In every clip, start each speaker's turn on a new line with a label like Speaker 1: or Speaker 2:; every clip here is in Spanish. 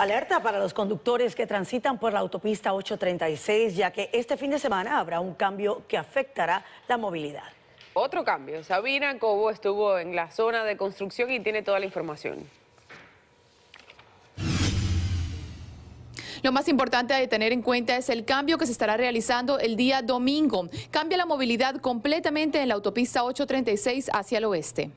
Speaker 1: Alerta para los conductores que transitan por la autopista 836, ya que este fin de semana habrá un cambio que afectará la movilidad. Otro cambio. Sabina Cobo estuvo en la zona de construcción y tiene toda la información. Lo más importante de tener en cuenta es el cambio que se estará realizando el día domingo. Cambia la movilidad completamente en la autopista 836 hacia el oeste.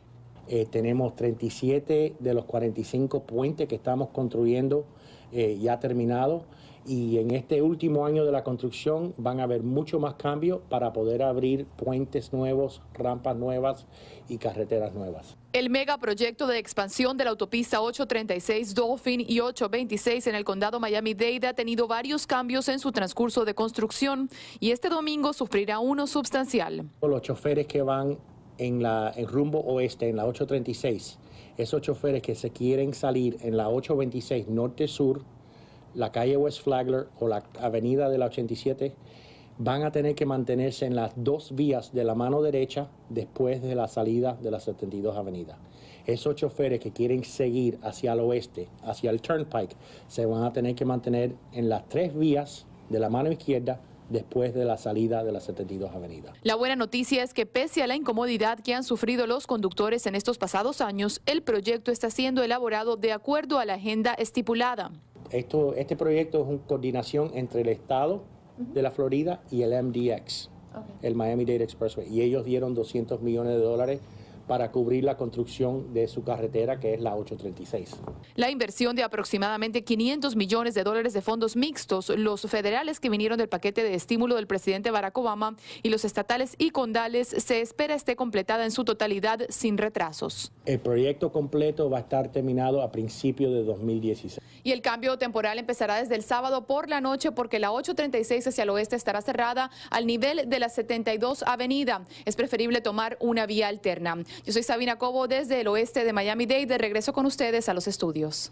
Speaker 2: Eh, tenemos 37 de los 45 puentes que estamos construyendo eh, ya terminados y en este último año de la construcción van a haber mucho más cambios para poder abrir puentes nuevos, rampas nuevas y carreteras nuevas.
Speaker 1: El megaproyecto de expansión de la autopista 836 Dolphin y 826 en el condado Miami-Dade ha tenido varios cambios en su transcurso de construcción y este domingo sufrirá uno substancial.
Speaker 2: Los choferes que van en, la, en rumbo oeste, en la 836, esos choferes que se quieren salir en la 826 norte-sur, la calle West Flagler o la avenida de la 87, van a tener que mantenerse en las dos vías de la mano derecha después de la salida de la 72 Avenida. Esos choferes que quieren seguir hacia el oeste, hacia el Turnpike, se van a tener que mantener en las tres vías de la mano izquierda después de la salida de la 72 Avenida.
Speaker 1: La buena noticia es que pese a la incomodidad que han sufrido los conductores en estos pasados años, el proyecto está siendo elaborado de acuerdo a la agenda estipulada.
Speaker 2: Esto, este proyecto es una coordinación entre el Estado de la Florida y el MDX, el Miami-Dade Expressway, y ellos dieron 200 millones de dólares para cubrir la construcción de su carretera que es la 836.
Speaker 1: La inversión de aproximadamente 500 millones de dólares de fondos mixtos, los federales que vinieron del paquete de estímulo del presidente Barack Obama y los estatales y condales, se espera esté completada en su totalidad
Speaker 2: sin retrasos. El proyecto completo va a estar terminado a principios de 2016.
Speaker 1: Y el cambio temporal empezará desde el sábado por la noche porque la 836 hacia el oeste estará cerrada al nivel de la 72 Avenida. Es preferible tomar una vía alterna. Yo soy Sabina Cobo desde el oeste de Miami-Dade. De regreso con ustedes a los estudios.